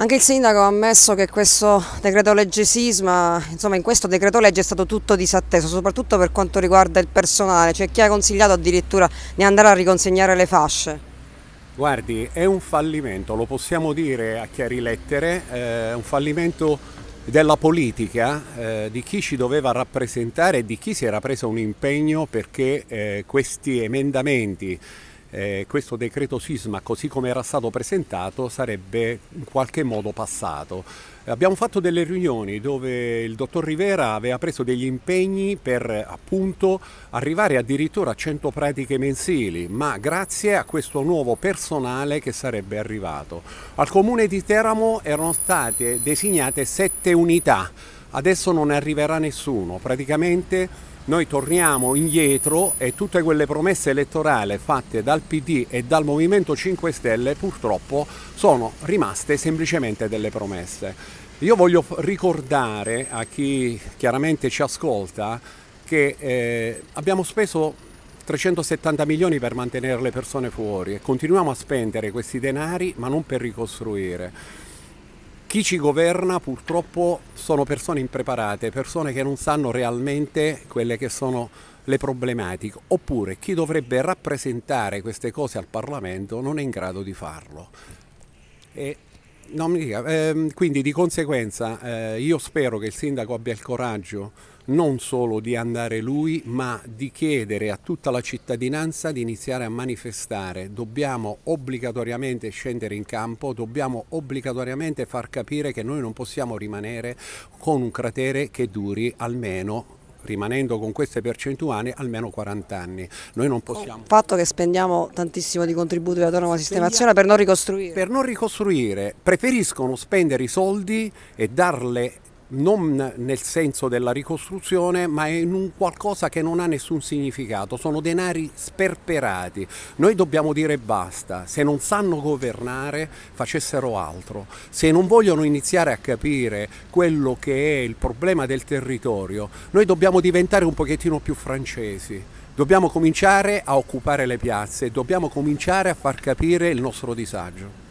Anche il sindaco ha ammesso che questo decreto legge sisma, insomma in questo decreto legge è stato tutto disatteso, soprattutto per quanto riguarda il personale, cioè chi ha consigliato addirittura di andare a riconsegnare le fasce. Guardi, è un fallimento, lo possiamo dire a chiari lettere, è eh, un fallimento della politica, eh, di chi ci doveva rappresentare e di chi si era preso un impegno perché eh, questi emendamenti eh, questo decreto sisma così come era stato presentato sarebbe in qualche modo passato. Abbiamo fatto delle riunioni dove il dottor Rivera aveva preso degli impegni per appunto arrivare addirittura a 100 pratiche mensili, ma grazie a questo nuovo personale che sarebbe arrivato. Al comune di Teramo erano state designate 7 unità adesso non arriverà nessuno, praticamente noi torniamo indietro e tutte quelle promesse elettorali fatte dal PD e dal Movimento 5 Stelle purtroppo sono rimaste semplicemente delle promesse. Io voglio ricordare a chi chiaramente ci ascolta che eh, abbiamo speso 370 milioni per mantenere le persone fuori e continuiamo a spendere questi denari ma non per ricostruire chi ci governa purtroppo sono persone impreparate, persone che non sanno realmente quelle che sono le problematiche, oppure chi dovrebbe rappresentare queste cose al Parlamento non è in grado di farlo. E No, mi dica, ehm, quindi di conseguenza eh, io spero che il sindaco abbia il coraggio non solo di andare lui, ma di chiedere a tutta la cittadinanza di iniziare a manifestare. Dobbiamo obbligatoriamente scendere in campo, dobbiamo obbligatoriamente far capire che noi non possiamo rimanere con un cratere che duri almeno rimanendo con queste percentuali, almeno 40 anni. Noi non possiamo... Il fatto che spendiamo tantissimo di contributi dell'autonoma sistemazione per non ricostruire. Per non ricostruire, preferiscono spendere i soldi e darle non nel senso della ricostruzione, ma in un qualcosa che non ha nessun significato, sono denari sperperati. Noi dobbiamo dire basta, se non sanno governare facessero altro, se non vogliono iniziare a capire quello che è il problema del territorio, noi dobbiamo diventare un pochettino più francesi. Dobbiamo cominciare a occupare le piazze, dobbiamo cominciare a far capire il nostro disagio.